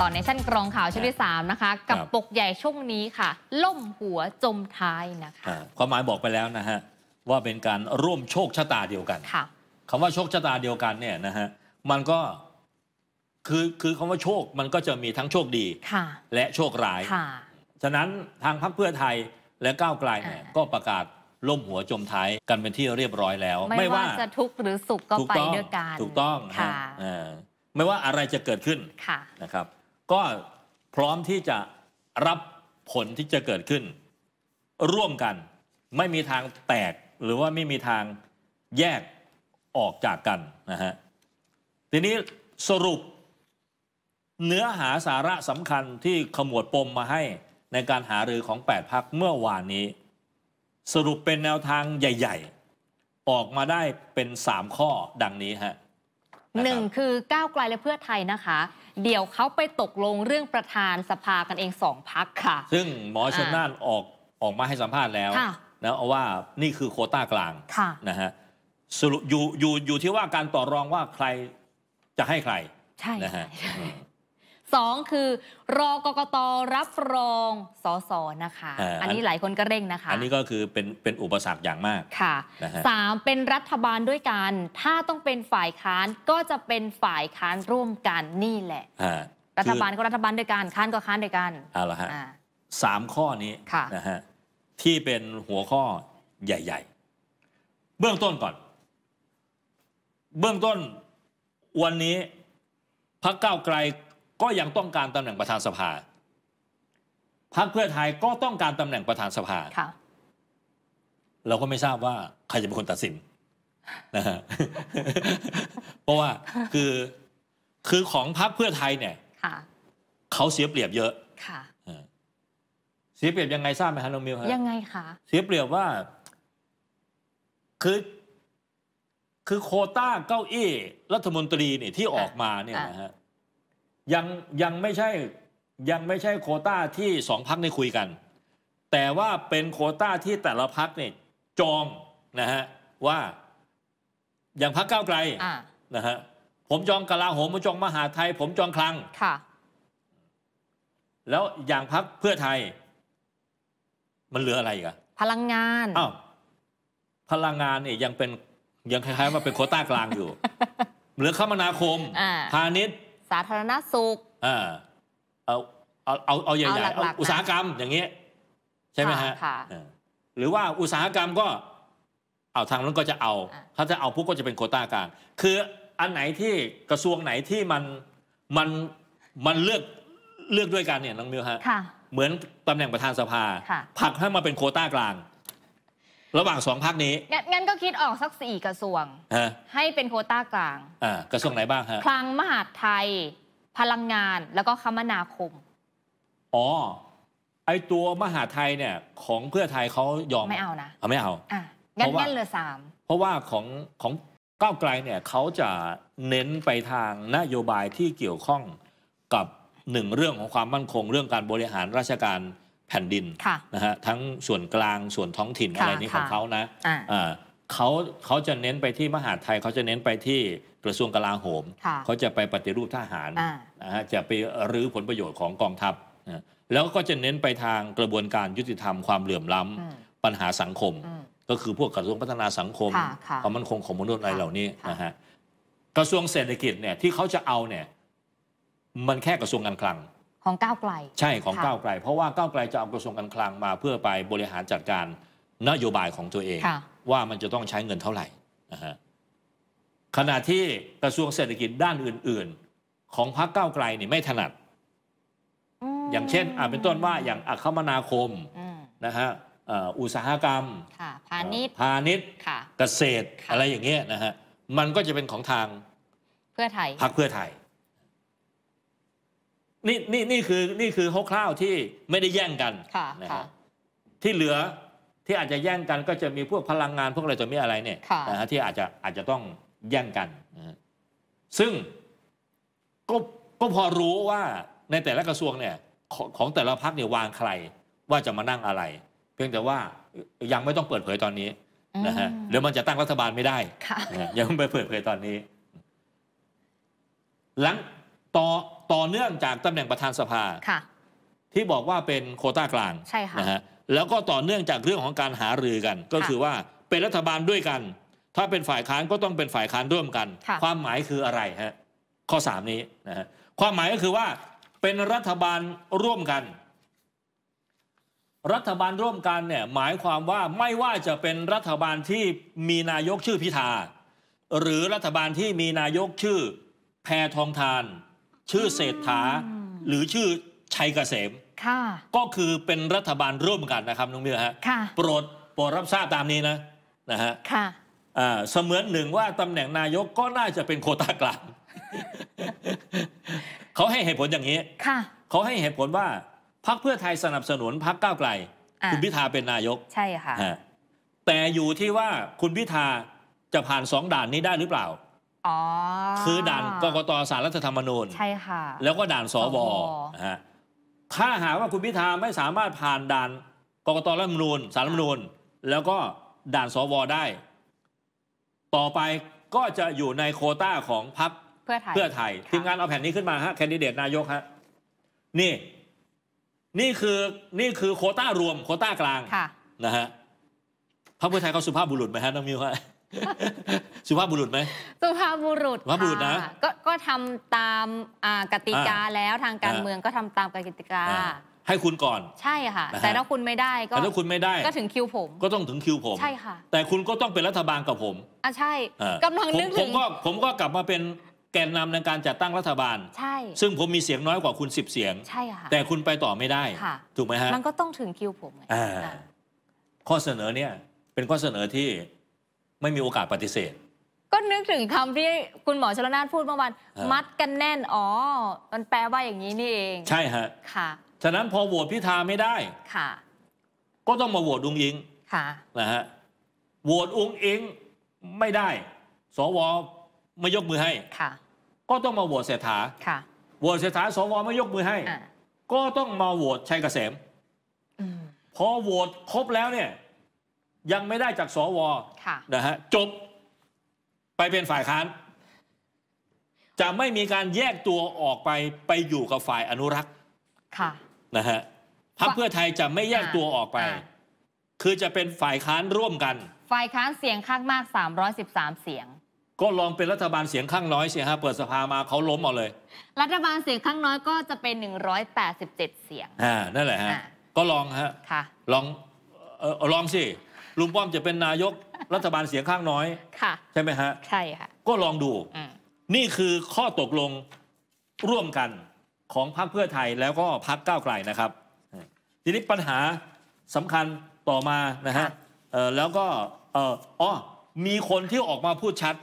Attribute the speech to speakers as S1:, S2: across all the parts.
S1: ต่อในชั้นกรองข่าวชุดที่3นะคะ กับปกใหญ่ช่วงนี้ค่ะ ล่มหัวจมท้ายนะคะ
S2: ความหมายบอกไปแล้วนะฮะว่าเป็นการร่วมโชคชะตาเดียวกันค่ะคำว่าโชคชะตาเดียวกันเนี่ยนะฮะมันก็คือคือคำว่าโชคมันก็จะมีทั้งโชคดีและโชคร้ายฉะนั้นทางพรรคเพื่อไทยและก้าวไกลเนี่ยก็ประกาศล่มหัวจมท้ายกันเป็นที่เรียบร้อยแล้ว ไม่ว่าจ
S1: ะทุกข์หรือสุขก็ไปด้วยกัน ถูก
S2: ต้องค่ะไม่ว่าอะไรจะเกิดขึ้นนะครับก็พร้อมที่จะรับผลที่จะเกิดขึ้น ร่วมกันไม่มีทางแตก หรือว่าไม่มีทางแยกออกจากกันนะฮะทีนี้สรุป เนื้อหาสาระสำคัญที่ขมวดปมมาให้ในการหารือของ 8 พักเมื่อวานนี้ สรุปเป็นแนวทางใหญ่ๆ ออกมาได้เป็น 3 ข้อดังนี้ฮะ
S1: หนึ่งคือก้าวไกลและเพื่อไทยนะคะ เดี๋ยวเขาไปตกลงเรื่องประธานสภากันเองสองพักค่ะ
S2: ซึ่งหมอชนน่านออกออกมาให้สัมภาษณ์แล้วนะว่านี่คือโคต้ากลางนะฮะสรุปอยู่อยู่อยู่ที่ว่าการต่อรองว่าใครจะให้ใครใช่นะฮะ
S1: สองคือรอกกตรับรองสอสอนะคะอันนี้หลายคนก็เร่งนะคะอันน
S2: ี้ก็คือเป็นเป็นอุปสรรคอย่างมาก
S1: ค่ะสามเป็นรัฐบาลด้วยกันถ้าต้องเป็นฝ่ายค้านก็จะเป็นฝ่ายค้านร่วมกันนี่แหละรัฐบาลก็รัฐบาลด้วยกัน ค้านก็ค้านด้วยกันเอาล
S2: ะฮะสามข้อนี้นะฮะที่เป็นหัวข้อใหญ่ ๆ เบื้องต้นก่อน เบื้องต้นวันนี้พักเก้าไกลก็ยังต้องการตำแหน่งประธานสภา พรรคเพื่อไทยก็ต้องการตำแหน่งประธานสภาเราก็ไม่ทราบว่า ใครจะเป็นคนตัดสินนะฮะ เพราะว่าคือคือของพรรคเพื่อไทยเนี่ย เขาเสียเปรียบเยอะค่ะเสียเปรียบยังไงทราบไหมฮะน้องมิวฮะ ยังไงคะ เสียเปรียบว่าคือคือโคต้าเก้าอี้รัฐมนตรีเนี่ยที่ออกมาเนี่ยนะฮะยังยังไม่ใช่ ยังไม่ใช่โคต้าที่สองพักในคุยกัน แต่ว่าเป็นโคต้าที่แต่ละพักเนี่ยจองนะฮะว่า อย่างพักเก้าไกลนะฮะผมจองกลาโหมผมจองมหาไทย ผมจองคลังค่ะแล้วอย่างพักเพื่อไทย มันเหลืออะไรกัน
S1: พลังงานอ้าว
S2: พลังงานเนี่ยยังเป็น ยังคล้ายๆว่าเป็นโคต้ากลางอยู่ เหลือคมนาคมพาณิชย์
S1: สาธารณสุข
S2: เออเอาเอา เอา เอาใหญ่ๆหอ่อุตสาหกรรม อย่างเงี้ยใช่ไหมฮะ หรือว่าอุตสาหกรรมก็เอาทางนั้นก็จะเอา ถ้าจะเอาพวกก็จะเป็นโคต้ากลาง คืออันไหนที่กระทรวงไหนที่มัน มัน มันเลือก เลือกด้วยกันเนี่ย น้องมิวฮะเหมือนตำแหน่งประธานสภา ผักให้มาเป็นโคต้ากลางระหว่างสองพักนี้
S1: งั้นงั้นก็คิดออกสักสี่กระทรวงให้เป็นโคต้ากลาง
S2: อ่ากระทรวงไหนบ้างฮะ
S1: คลังมหาไทยพลังงานแล้วก็คมนาคม
S2: อ๋อไอตัวมหาไทยเนี่ยของเพื่อไทยเขายอมไม่เอานะเขาไม่เอา
S1: อ่ะงั้น่งั้นเหลือสาม
S2: เพราะว่าของของก้าวไกลเนี่ยเขาจะเน้นไปทางนโยบายที่เกี่ยวข้องกับหนึ่งเรื่องของความมั่นคงเรื่องการบริหารราชการแผ่นดินนะฮะทั้งส่วนกลางส่วนท้องถิ่นอะไรนี้ของเขานะเขาเขาจะเน้นไปที่มหาไทยเขาจะเน้นไปที่กระทรวงกลาโหมเขาจะไปปฏิรูปทหารนะฮะจะไปรื้อผลประโยชน์ของกองทัพแล้วก็จะเน้นไปทางกระบวนการยุติธรรมความเหลื่อมล้ำปัญหาสังคม ก็คือพวกกระทรวงพัฒนาสังคมความมั่นคงของมนุษย์อะไรเหล่านี้นะฮะกระทรวงเศรษฐกิจเนี่ยที่เขาจะเอาเนี่ยมันแค่กระทรวงการคลัง
S1: ของก้าวไกลใช่ของก้าวไก
S2: ล เพราะว่าก้าวไกลจะเอากระทรวงการคลังมา เพื่อไปบริหารจัดการนโยบายของตัวเอง ว่ามันจะต้องใช้เงินเท่าไหร่นะฮะขณะที่กระทรวงเศรษฐกิจด้านอื่น ๆ ของพรรคก้าวไกลนี่ไม่ถนัด
S1: อย่างเช่นอาเป็นต้น
S2: ว่าอย่างอคมนาคมนะฮะอุตสาหกรรมพาณิชย์พาณิชย์เกษตรอะไรอย่างเงี้ยนะฮะมันก็จะเป็นของทางเพื่อไทย พรรคเพื่อไทยนี่นี่นี่คือนี่คือคร่าวๆที่ไม่ได้แย่งกันนะฮะที่เหลือที่อาจจะแย่งกัน ก็จะมีพวกพลังงาน พวกอะไรตัวมีอะไรเนี่ยนะฮะที่อาจจะอาจจะต้องแย่งกัน ซึ่งก็ก็พอรู้ว่าในแต่ละกระทรวงเนี่ย ของแต่ละพักเนี่ยวางใคร ว่าจะมานั่งอะไร เพียงแต่ว่ายังไม่ต้องเปิดเผยตอนนี้นะฮะเดี๋ยวมันจะตั้งรัฐบาลไม่ได้ ยังไม่เปิดเผยตอนนี้ หลังต่อต่อเนื่องจากตำแหน่งประธานสภาที่บอกว่าเป็นโคต้ากลางใช่ค่ะนะฮะแล้วก็ต่อเนื่องจากเรื่องของการหารือกัน ก็คือว่าเป็นรัฐบาลด้วยกัน ถ้าเป็นฝ่ายค้านก็ต้องเป็นฝ่ายค้านร่วมกัน ความหมายคืออะไรฮะข้อ 3 นี้นะฮะความหมายก็คือว่าเป็นรัฐบาลร่วมกัน รัฐบาลร่วมกันเนี่ยหมายความว่าไม่ว่าจะเป็นรัฐบาลที่มีนายกชื่อพิธาหรือรัฐบาลที่มีนายกชื่อแพทองทานชื่อเศรษฐาหรือชื่อชัยเกษมก็คือเป็นรัฐบาลร่วมกันนะครับน้องเมียฮะโปรดโปรดรับทราบตามนี้นะนะฮะเสมือนหนึ่งว่าตำแหน่งนายกก็น่าจะเป็นโคต้ากลางเขาให้เหตุผลอย่างนี้เขาให้เหตุผลว่าพักเพื่อไทยสนับสนุนพักก้าวไกลคุณพิธาเป็นนายก ใช่ค่ะแต่อยู่ที่ว่าคุณพิธาจะผ่านสองด่านนี้ได้หรือเปล่าคือด่านกกตสารรัฐธรรมนูญใช่ค่ะแล้วก็ด่านสวฮะถ้าหากว่าคุณพิธาไม่สามารถผ่านด่านกกตรัฐธรรมนูญสารรัฐธรรมนูญ แล้วก็ด่านสวได้ ต่อไปก็จะอยู่ในโคต้าของพรรคเพื่อไทยเพื่อไทยทีมงานเอาแผ่นนี้ขึ้นมาฮะแคนดิเดตนายกฮะนี่นี่คือนี่คือโคต้ารวม โคต้ากลางนะฮะพรรคเพื่อไทยเขาสุภาพบุรุษไหมฮะน้องมิวฮะสุภาพบุรุษไหม
S1: สุภาพบุรุษค่บุรุษนะก็ก็ทำตามกติกาแล้วทางการเมืองก็ทำตามกติกาให้คุณก่อน ใช่ค่ะแต่ถ้าคุณไม่ได้ก็แต่ถ้าคุณไม่ได้ก็ถึงคิวผม
S2: ก็ต้องถึงคิวผมใช่ค่ะแต่คุณก็ต้องเป็นรัฐบาลกับผม
S1: อ่ะใช่กำลังนึกถึงผมก็
S2: ผมก็กลับมาเป็นแกนนำในการจัดตั้งรัฐบาลใช่ซึ่งผมมีเสียงน้อยกว่าคุณสิบเสียงใช่ค่ะแต่คุณไปต่อไม่ได้ถูกไหมฮะมัน
S1: ก็ต้องถึงคิวผมไ
S2: งข้อเสนอเนี่ยเป็นข้อเสนอที่ไม่มีโอกาสปฏิเสธ
S1: ก็นึกถึงคำที่คุณหมอชลนานพูดเมื่อวานมัดกันแน่นอ๋อมันแปลว่าอย่างนี้นี่เอง ใช่ฮะค่ะ
S2: ฉะนั้นพอโหวตพิธาไม่ได้ ค่ะ ก็ต้องมาโหวตดุงยิงค่ะนะฮะโหวตอุงอิงไม่ได้สวไม่ยกมือให้ค่ะก็ต้องมาโหวตเสถาค่ะโหวตเสถาสวไม่ยกมือให้ ก็ต้องมาโหวตชัยเกษมพอโหวตครบแล้วเนี่ยยังไม่ได้จากสวนะฮะ จบ ไปเป็นฝ่ายค้าน จะไม่มีการแยกตัวออกไปไปอยู่กับฝ่ายอนุรักษ์นะฮะพรรคเพื่อไทยจะไม่แยกตัวออกไป คือจะเป็นฝ่ายค้านร่วมกัน
S1: ฝ่ายค้านเสียงข้างมาก 313 เสียง ก็
S2: ลองเป็นรัฐบาลเสียงข้างน้อยเสียฮะ เปิดสภามาเขาล้มเอาเลย
S1: รัฐบาลเสียงข้างน้อยก็จะเป็น 187 เสียง
S2: อ่า นั่นแหละฮะ ก็ลองฮะลองลองสิลุงป้อมจะเป็นนายกรัฐบาลเสียงข้างน้อยค่ะใช่ไหมฮะใช่ค่ะก็ลองดูนี่คือข้อตกลงร่วมกันของพรรคเพื่อไทยแล้วก็พรรคก้าวไกลนะครับทีนี้ปัญหาสำคัญต่อมานะฮะแล้วก็อ๋อมีคนที่ออกมาพูดชัด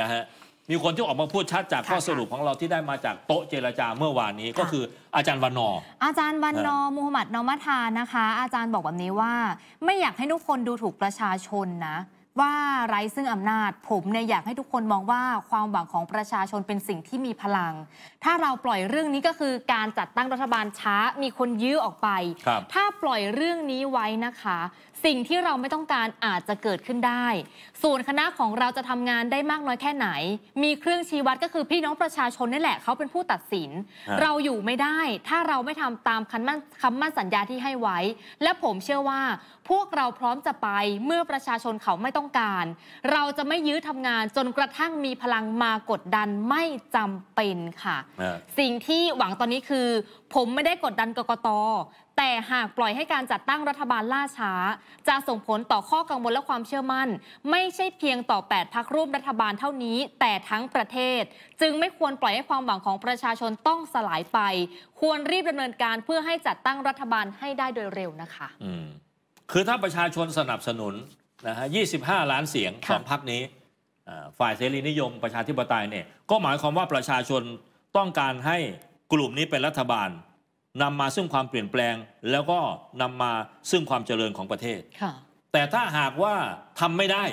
S2: นะฮะมีคนที่ออกมาพูดชัดจากข้อสรุปของเราที่ได้มาจากโต๊ะเจรจาเมื่อวานนี้ก็คืออาจารย์วันนอ
S1: อาจารย์วันนอ มูฮัมหมัดนอมัทานนะคะ อาจารย์บอกแบบนี้ว่าไม่อยากให้ทุกคนดูถูกประชาชนนะ ว่าไร้ซึ่งอำนาจ ผมเนี่ยอยากให้ทุกคนมองว่าความหวังของประชาชนเป็นสิ่งที่มีพลัง ถ้าเราปล่อยเรื่องนี้ก็คือการจัดตั้งรัฐบาลช้า มีคนยื้อออกไป ถ้าปล่อยเรื่องนี้ไว้นะคะสิ่งที่เราไม่ต้องการอาจจะเกิดขึ้นได้ ส่วนคณะของเราจะทำงานได้มากน้อยแค่ไหน มีเครื่องชี้วัดก็คือพี่น้องประชาชนนี่แหละเขาเป็นผู้ตัดสิน เราอยู่ไม่ได้ ถ้าเราไม่ทำตามคำมั่นสัญญาที่ให้ไว้ และผมเชื่อว่า พวกเราพร้อมจะไปเมื่อประชาชนเขาไม่ต้องการ เราจะไม่ยื้อทำงานจนกระทั่งมีพลังมากดดันไม่จำเป็นค่ะ สิ่งที่หวังตอนนี้คือผมไม่ได้กดดันกกตแต่หากปล่อยให้การจัดตั้งรัฐบาลล่าช้าจะส่งผลต่อข้อกังวลและความเชื่อมั่น ไม่ใช่เพียงต่อ 8 พักรูปรัฐบาลเท่านี้ แต่ทั้งประเทศ จึงไม่ควรปล่อยให้ความหวังของประชาชนต้องสลายไป ควรรีบดำเนินการเพื่อให้จัดตั้งรัฐบาลให้ได้โดยเร็วนะคะอืม
S2: คือถ้าประชาชนสนับสนุนนะฮะ 25 ล้านเสียงสองพักนี้ฝ่ายเสรีนิยมประชาธิปไตยเนี่ยก็หมายความว่าประชาชนต้องการให้กลุ่มนี้เป็นรัฐบาลนำมาซึ่งความเปลี่ยนแปลง แล้วก็นำมาซึ่งความเจริญของประเทศ แต่ถ้าหากว่าทำไม่ได้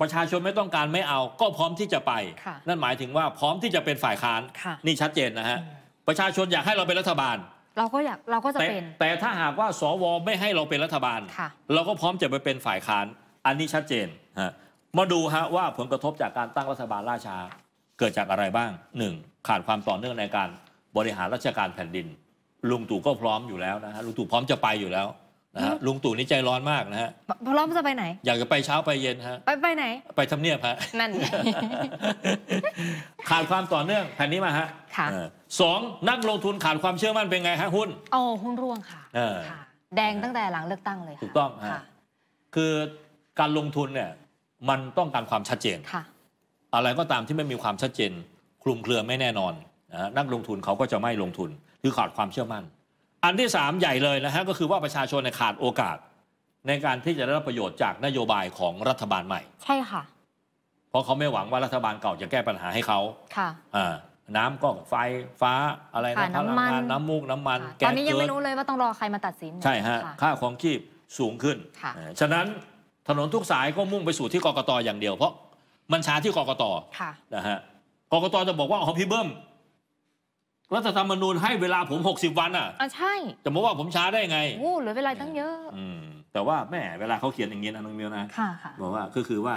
S2: ประชาชนไม่ต้องการไม่เอา ก็พร้อมที่จะไป นั่นหมายถึงว่าพร้อมที่จะเป็นฝ่ายค้านนี่ชัดเจนนะฮะประชาชนอยากให้เราเป็นรัฐบาล
S1: เราก็อยากเราก็จะเป็น
S2: แต่ถ้าหากว่า สว ไม่ให้เราเป็นรัฐบาล เราก็พร้อมจะไปเป็นฝ่ายค้านอันนี้ชัดเจนฮะมาดูฮะว่าผลกระทบจากการตั้งรัฐบาลล่าช้าเกิดจากอะไรบ้างหนึ่งขาดความต่อเนื่องในการบริหารราชการแผ่นดินลุงตู่ก็พร้อมอยู่แล้วนะฮะลุงตู่พร้อมจะไปอยู่แล้วนะฮะลุงตู่นี่ใจร้อนมากนะฮะพร้อมจะไปไหน อยากจะไปเช้าไปเย็นฮะไปไปไหนไปทำเนียบฮะนั่นขาดความต่อเนื่อง แผ่นนี้มาฮะค่ะสองนักลงทุนขาดความเชื่อมั่นเป็นไงฮะหุ้น
S1: โอ้หุ้นร่วงค่ะแดงตั้งแต่หลังเลือกตั้งเลยถู
S2: กต้องค่ะ คือการลงทุนเนี่ยมันต้องการความชัดเจนอะไรก็ตามที่ไม่มีความชัดเจนคลุมเครือไม่แน่นอนนะนักลงทุนเขาก็จะไม่ลงทุนคือขาดความเชื่อมั่น อันที่ 3 ใหญ่เลยนะฮะก็คือว่าประชาชนขาดโอกาสในการที่จะได้รับประโยชน์จากนโยบายของรัฐบาลใหม่ใช่ค่ะเพราะเขาไม่หวังว่ารัฐบาลเก่าจะแก้ปัญหาให้เขาค่ะอ่าน้ำก็ไฟฟ้าอะไรนะพลังงานน้ำมูกน้ำมันตอนนี้ยังไม่รู
S1: ้เลยว่าต้องรอใครมาตัดสินใช่ฮะ
S2: ค่าของชีพสูงขึ้น ฉะนั้นถนนทุกสายก็มุ่งไปสู่ที่กกตอย่างเดียว เพราะมันช้าที่กกตนะฮะกกตจะบอกว่าอ๋อพี่เบิ้มรัฐธรรมนูญให้เวลาผม 60 วันอ่ะอ่ะใช่จะมกว่าผมช้าได้ไงโ
S1: อ้เหลือเวลาตั้งเยอะอืม
S2: แต่ว่าแม่เวลาเขาเขียนอย่างเงี้ยนะน้องมิวนะค่ะค่ะบอกว่าก็คือว่า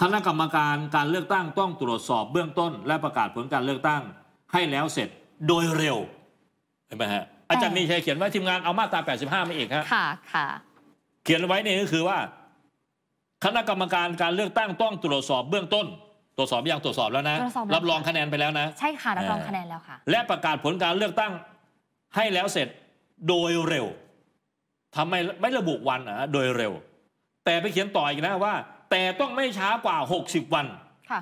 S2: คณะกรรมการการเลือกตั้งต้องตรวจสอบเบื้องต้น และประกาศผลการเลือกตั้งให้แล้วเสร็จโดยเร็วเห็นไหมฮะอาจารย์มีชัยเขียนไว้ทีมงานเอามาตรา85มาอีกฮะค่ะค่ะเขียนไว้เนี่ยก็คือว่า คณะกรรมการการเลือกตั้งต้องตรวจสอบเบื้องต้นตรวจสอบอย่างตรวจสอบแล้วนะ รับรองคะแนนไปแล้วนะ
S1: ใช่ค่ะ รับรองคะแนนแล้วค่ะ
S2: และประกาศผลการเลือกตั้งให้แล้วเสร็จโดยเร็วทำไมไม่ระบุวันอ่ะโดยเร็ว แต่ไปเขียนต่ออีกนะว่า แต่ต้องไม่ช้ากว่าหกสิบวันค่ะ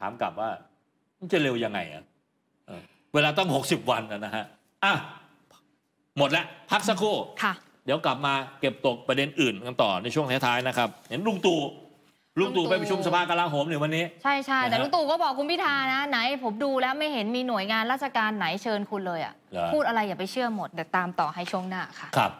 S2: ถามกลับว่าจะเร็วยังไงอ่ะเวลาต้องหกสิบวันนะฮะอ่ะหมดแล้วพักสักครู่ค่ะ เดี๋ยวกลับมาเก็บตกประเด็นอื่นกันต่อ ในช่วงท้ายๆนะครับ เห็นลุงตู่ลุงตู่ไปประชุมสภากลาโหมเนี่ยวันนี้ ใช่ใช่แต่ลุง
S1: ตู่ก็บอกคุณพิธานะ ไหนผมดูแล้วไม่เห็นมีหน่วยงานราชการไหนเชิญคุณเลยอ่ะพูดอะไรอย่าไปเชื่อหมดเดี๋ยวตามต่อให้ช่วงหน้าค่ะครับ